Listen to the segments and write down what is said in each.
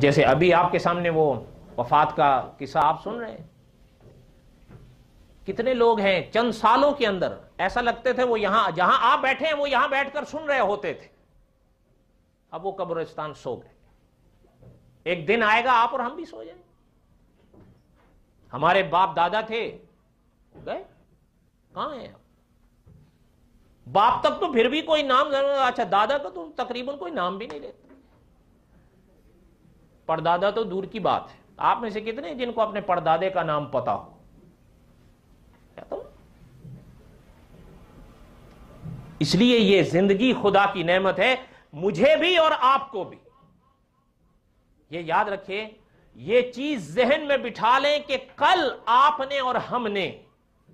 جیسے ابھی آپ کے سامنے وہ وفات کا قصہ آپ سن رہے ہیں کتنے لوگ ہیں چند سالوں کے اندر ایسا لگتے تھے وہ یہاں جہاں آپ بیٹھے ہیں وہ یہاں بیٹھ کر سن رہے ہوتے تھے اب وہ قبرستان سو گئے ایک دن آئے گا آپ اور ہم بھی سو جائیں ہمارے باپ دادا تھے گئے کہاں ہیں باپ تک تو پھر بھی کوئی نام اچھا دادا کا تو تقریباً کوئی نام بھی نہیں لیتا پردادا تو دور کی بات ہے آپ میں سے کتنے جن کو اپنے پردادے کا نام پتا ہو اس لیے یہ زندگی خدا کی نعمت ہے مجھے بھی اور آپ کو بھی یہ یاد رکھیے یہ چیز ذہن میں بٹھا لیں کہ کل آپ نے اور ہم نے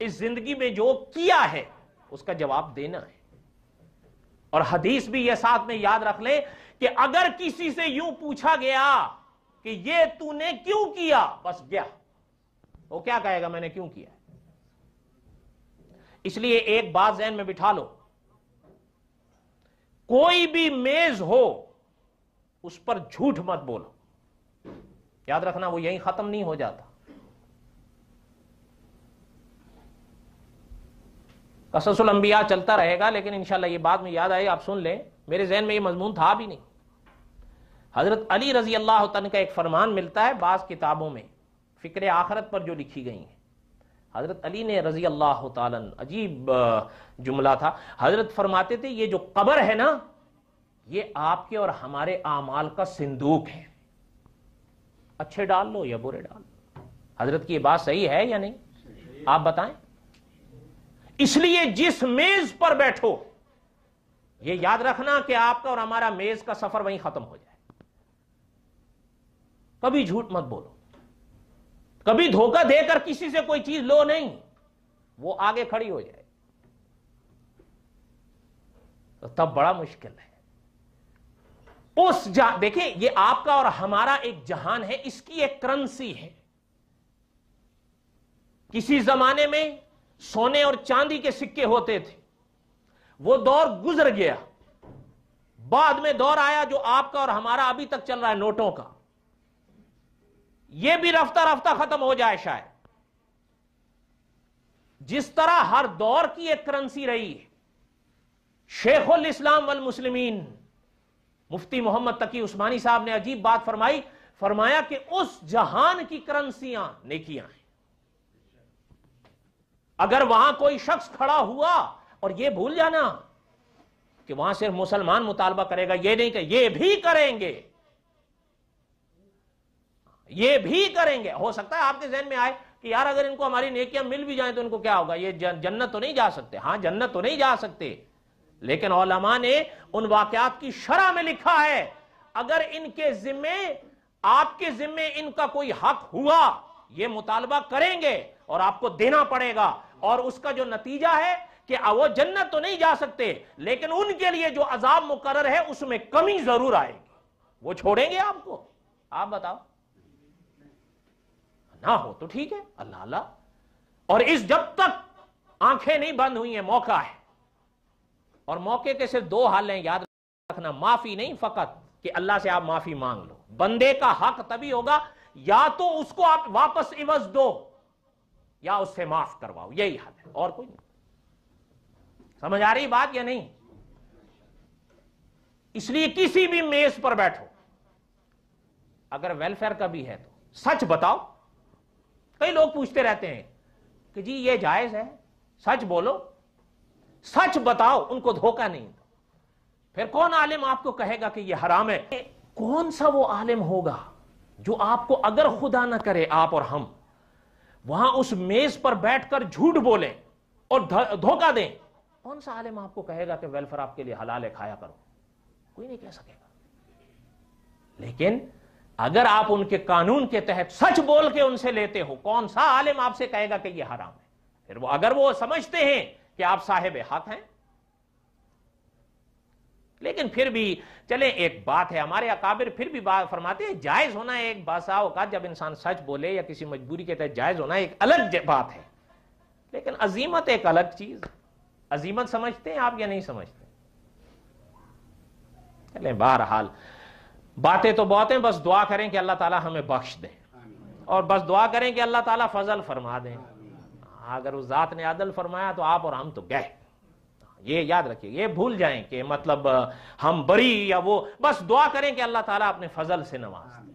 اس زندگی میں جو کیا ہے اس کا جواب دینا ہے اور حدیث بھی یہ ساتھ میں یاد رکھ لیں کہ اگر کسی سے یوں پوچھا گیا کہ یہ تو نے کیوں کیا بس گیا وہ کیا کہے گا میں نے کیوں کیا اس لیے ایک بات ذہن میں بٹھا لو کوئی بھی میز ہو اس پر جھوٹ مت بولو یاد رکھنا وہ یہیں ختم نہیں ہو جاتا قصص الانبیاء چلتا رہے گا لیکن انشاءاللہ یہ بات میں یاد آئے آپ سن لیں میرے ذہن میں یہ مضمون تھا بھی نہیں حضرت علی رضی اللہ تعالیٰ کا ایک فرمان ملتا ہے بعض کتابوں میں فکر آخرت پر جو لکھی گئی ہیں حضرت علی نے رضی اللہ تعالیٰ عجیب جملہ تھا حضرت فرماتے تھے یہ جو قبر ہے نا یہ آپ کے اور ہمارے اعمال کا صندوق ہے اچھے ڈال لو یا برے ڈال لو حضرت کی یہ بات صحیح ہے یا نہیں آپ بتائیں اس لیے جس میز پر بیٹھو یہ یاد رکھنا کہ آپ کا اور ہمارا میز کا سفر وہیں ختم ہو جائے کبھی جھوٹ مت بولو کبھی دھوکہ دے کر کسی سے کوئی چیز لو نہیں وہ آگے کھڑی ہو جائے تو تب بڑا مشکل ہے اس جا دیکھیں یہ آپ کا اور ہمارا ایک جہان ہے اس کی ایک کرنسی ہے کسی زمانے میں سونے اور چاندی کے سکے ہوتے تھے وہ دور گزر گیا بعد میں دور آیا جو آپ کا اور ہمارا ابھی تک چل رہا ہے نوٹوں کا یہ بھی رفتہ رفتہ ختم ہو جائے شاید جس طرح ہر دور کی ایک کرنسی رہی ہے شیخ الاسلام والمسلمین مفتی محمد تقی عثمانی صاحب نے عجیب بات فرمائی فرمایا کہ اس جہان کی کرنسیاں نیکیاں ہیں اگر وہاں کوئی شخص کھڑا ہوا اور یہ بھول جانا کہ وہاں صرف مسلمان مطالبہ کرے گا یہ نہیں کہ یہ بھی کریں گے یہ بھی کریں گے ہو سکتا ہے آپ کے ذہن میں آئے کہ یار اگر ان کو ہماری نیکیاں مل بھی جائیں تو ان کو کیا ہوگا یہ جنت تو نہیں جا سکتے ہاں جنت تو نہیں جا سکتے لیکن علماء نے ان واقعات کی شرح میں لکھا ہے اگر ان کے ذمے آپ کے ذمے ان کا کوئی حق ہوا یہ مطالبہ کریں گے اور آپ کو دینا پڑے گا اور اس کا جو نتیجہ ہے کہ وہ جنت تو نہیں جا سکتے لیکن ان کے لیے جو عذاب مقرر ہے اس میں کمی ضرور آئے گی وہ چھوڑیں گے آپ کو آپ بتاؤ نہ ہو تو ٹھیک ہے اللہ اللہ اور اس جب تک آنکھیں نہیں بند ہوئی ہیں موقع ہے اور موقع کے صرف دو حال ہیں یاد رکھنا معافی نہیں فقط کہ اللہ سے آپ معافی مانگ لو بندے کا حق تبھی ہوگا یا تو اس کو آپ واپس عوض دو یا اس سے معاف کرواؤ یہی حد ہے اور کوئی نہیں سمجھ آ رہی بات یا نہیں اس لیے کسی بھی میز پر بیٹھو اگر ویلفیئر کا بھی ہے تو سچ بتاؤ کئی لوگ پوچھتے رہتے ہیں کہ جی یہ جائز ہے سچ بولو سچ بتاؤ ان کو دھوکہ نہیں دو پھر کون عالم آپ کو کہے گا کہ یہ حرام ہے کون سا وہ عالم ہوگا جو آپ کو اگر خدا نہ کرے آپ اور ہم وہاں اس میز پر بیٹھ کر جھوٹ بولیں اور دھوکہ دیں کون سا عالم آپ کو کہے گا کہ ویلفر آپ کے لیے حلال ہے کھایا کرو کوئی نہیں کہہ سکے گا لیکن اگر آپ ان کے قانون کے تحت سچ بول کے ان سے لیتے ہو کون سا عالم آپ سے کہے گا کہ یہ حرام ہے اگر وہ سمجھتے ہیں کہ آپ صاحب حق ہیں لیکن پھر بھی چلیں ایک بات ہے ہمارے اقابر پھر بھی بات فرماتے ہیں جائز ہونا ہے ایک باسا اوقات جب انسان سچ بولے یا کسی مجبوری کے تحت جائز ہونا ایک الگ بات ہے لیکن عظیمت ایک الگ چیز ہے عظیمت سمجھتے ہیں آپ یا نہیں سمجھتے چلیں بہرحال باتیں تو بہت ہیں بس دعا کریں کہ اللہ تعالی ہمیں بخش دیں اور بس دعا کریں کہ اللہ تعالیٰ فضل فرما دیں ہاں، اگر اس ذات نے عدل فرمایا تو آپ اور ہم تو گئے یہ یاد رکھیے یہ بھول جائیں کہ مطلب ہم بری یا وہ بس دعا کریں کہ اللہ تعالیٰ اپنے فضل سے نواز